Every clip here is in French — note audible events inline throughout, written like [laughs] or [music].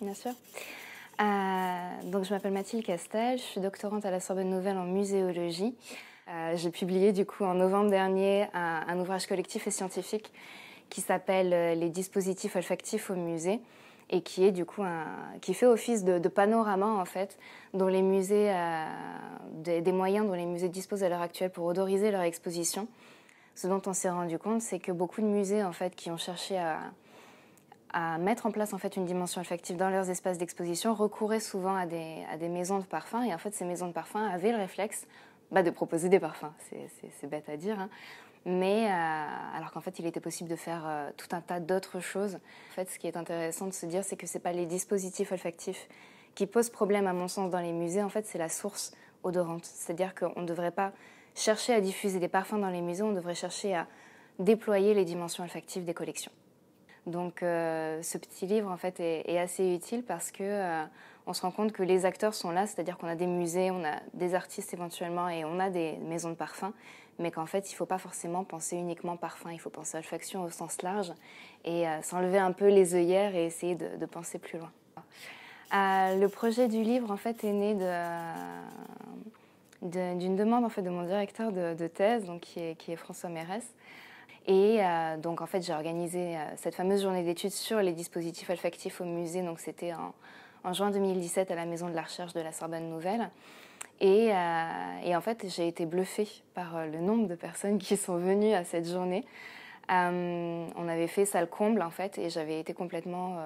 Bien sûr. Euh, donc je m'appelle Mathilde Castel, je suis doctorante à la Sorbonne Nouvelle en muséologie. Euh, j'ai publié du coup en novembre dernier un, ouvrage collectif et scientifique qui s'appelle euh, Les dispositifs olfactifs au musée et qui est du coup un, qui fait office de, panorama en fait dont les musées des, moyens dont les musées disposent à l'heure actuelle pour odoriser leur exposition. Ce dont on s'est rendu compte, c'est que beaucoup de musées en fait qui ont cherché à, à mettre en place en fait une dimension olfactive dans leurs espaces d'exposition recouraient souvent à des, à des maisons de parfums et en fait ces maisons de parfums avaient le réflexe bah, de proposer des parfums, c'est bête à dire, hein. mais euh, alors qu'en fait il était possible de faire euh, tout un tas d'autres choses. En fait ce qui est intéressant de se dire c'est que ce n'est pas les dispositifs olfactifs qui posent problème à mon sens dans les musées, en fait c'est la source odorante, c'est-à-dire qu'on ne devrait pas chercher à diffuser des parfums dans les musées, on devrait chercher à déployer les dimensions olfactives des collections. Donc euh, ce petit livre en fait est, assez utile parce que euh, on se rend compte que les acteurs sont là, c'est-à-dire qu'on a des musées, on a des artistes éventuellement et on a des maisons de parfums, mais qu'en fait il ne faut pas forcément penser uniquement parfum, il faut penser olfaction au sens large et euh, s'enlever un peu les œillères et essayer de, penser plus loin. le projet du livre en fait est né d'une demande en fait de mon directeur de, thèse, donc qui est, qui est François Mérès. Et euh, donc, en fait, j'ai organisé euh, cette fameuse journée d'études sur les dispositifs olfactifs au musée. Donc, c'était en, juin 2017 à la Maison de la Recherche de la Sorbonne Nouvelle. Et, euh, en fait, j'ai été bluffée par le nombre de personnes [laughs] qui sont venues à cette journée. on avait fait salle comble, en fait, et j'avais été complètement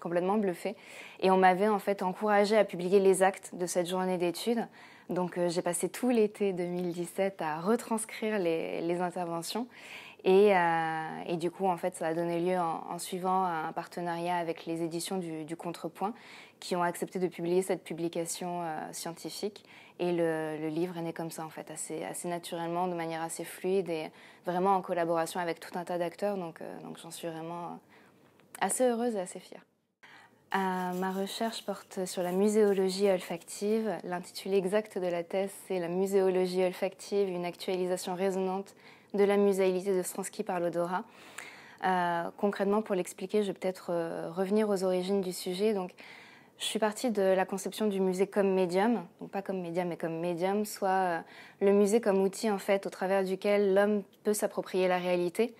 complètement bluffée. Et on m'avait en fait encouragée à publier les actes de cette journée d'études donc euh, j'ai passé tout l'été 2017 à retranscrire les, interventions. Euh, et, du coup, en fait, ça a donné lieu en, suivant un partenariat avec les éditions du, Contrepoint, qui ont accepté de publier cette publication euh, scientifique. Et le, livre est né comme ça, en fait, assez, naturellement, de manière assez fluide et vraiment en collaboration avec tout un tas d'acteurs. Donc, donc j'en suis vraiment assez heureuse et assez fière ma recherche porte sur la muséologie olfactive. L'intitulé exact de la thèse, c'est La muséologie olfactive, une actualisation résonante de la muséalité de Stransky par l'odorat. Euh, concrètement, pour l'expliquer, je vais peut-être euh, revenir aux origines du sujet. je suis partie de la conception du musée comme médium, donc pas comme médium, mais comme médium, soit euh, le musée comme outil en fait au travers duquel l'homme peut s'approprier la réalité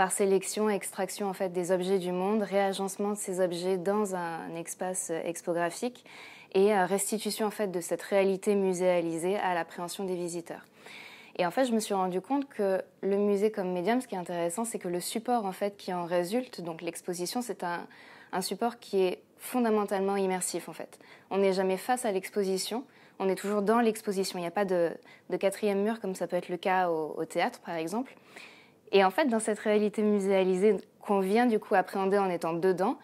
par sélection, extraction en fait des objets du monde, réagencement de ces objets dans un espace euh, expographique et euh, restitution en fait de cette réalité muséalisée à l'appréhension des visiteurs. Et en fait, je me suis rendu compte que le musée comme médium, ce qui est intéressant, c'est que le support en fait qui en résulte, donc l'exposition, c'est un, support qui est fondamentalement immersif en fait. On n'est jamais face à l'exposition, on est toujours dans l'exposition. Il n'y a pas de, quatrième mur comme ça peut être le cas au théâtre par exemple. Et en fait, dans cette réalité muséalisée qu'on vient du coup appréhender en étant dedans,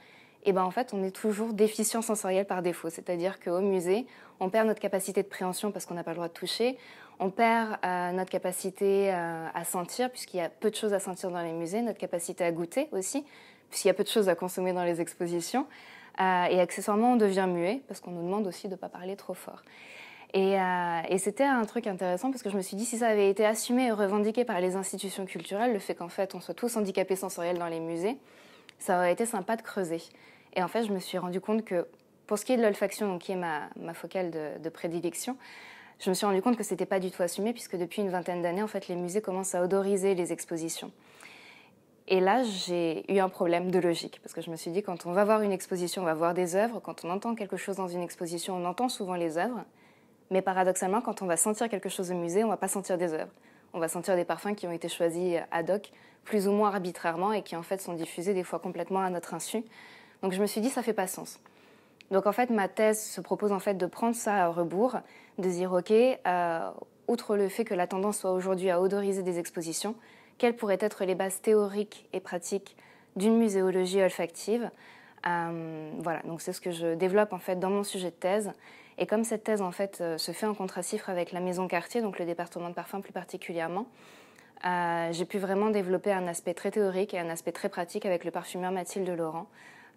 et eh ben, en fait, on est toujours déficient sensoriel par défaut. C'est-à-dire qu'au musée, on perd notre capacité de préhension parce qu'on n'a pas le droit de toucher, on perd euh, notre capacité euh, à sentir, puisqu'il y a peu de choses à sentir dans les musées, notre capacité à goûter aussi, puisqu'il y a peu de choses à consommer dans les expositions. Euh, et accessoirement, on devient muet, parce qu'on nous demande aussi de ne pas parler trop fort. Euh, et, c'était un truc intéressant parce que je me suis dit, si ça avait été assumé et revendiqué par les institutions culturelles, le fait qu'en fait on soit tous handicapés sensoriels dans les musées, ça aurait été sympa de creuser. Et en fait, je me suis rendu compte que pour ce qui est de l'olfaction, qui est ma, focale de, de, prédilection, je me suis rendu compte que c'était pas du tout assumé puisque depuis une vingtaine d'années, en fait, les musées commencent à odoriser les expositions. Et là, j'ai eu un problème de logique, parce que je me suis dit, quand on va voir une exposition, on va voir des œuvres, quand on entend quelque chose dans une exposition, on entend souvent les œuvres. Mais paradoxalement, quand on va sentir quelque chose au musée, on va pas sentir des œuvres. On va sentir des parfums qui ont été choisis euh, ad hoc, plus ou moins arbitrairement, et qui en fait sont diffusés des fois complètement à notre insu. Donc je me suis dit, ça fait pas sens. Donc en fait, ma thèse se propose en fait de prendre ça à rebours, de dire, OK, euh, outre le fait que la tendance soit aujourd'hui à odoriser des expositions, quelles pourraient être les bases théoriques et pratiques d'une muséologie olfactive euh, Voilà, donc c'est ce que je développe en fait dans mon sujet de thèse. Et comme cette thèse en fait euh, se fait en contre-cifre avec la maison quartier, donc le département de parfum plus particulièrement, euh, j'ai pu vraiment développer un aspect très théorique et un aspect très pratique avec le parfumeur Mathilde Laurent,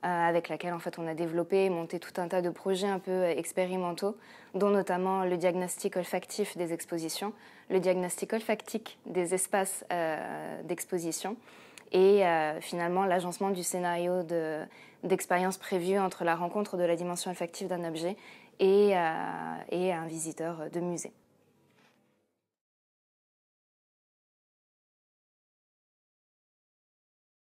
euh, avec laquelle en fait on a développé et monté tout un tas de projets un peu expérimentaux, dont notamment le diagnostic olfactif des expositions, le diagnostic olfactique des espaces d'exposition et finalement l'agencement du scénario d'expérience prévue entre la rencontre de la dimension olfactive d'un objet euh, et, un visiteur de musée.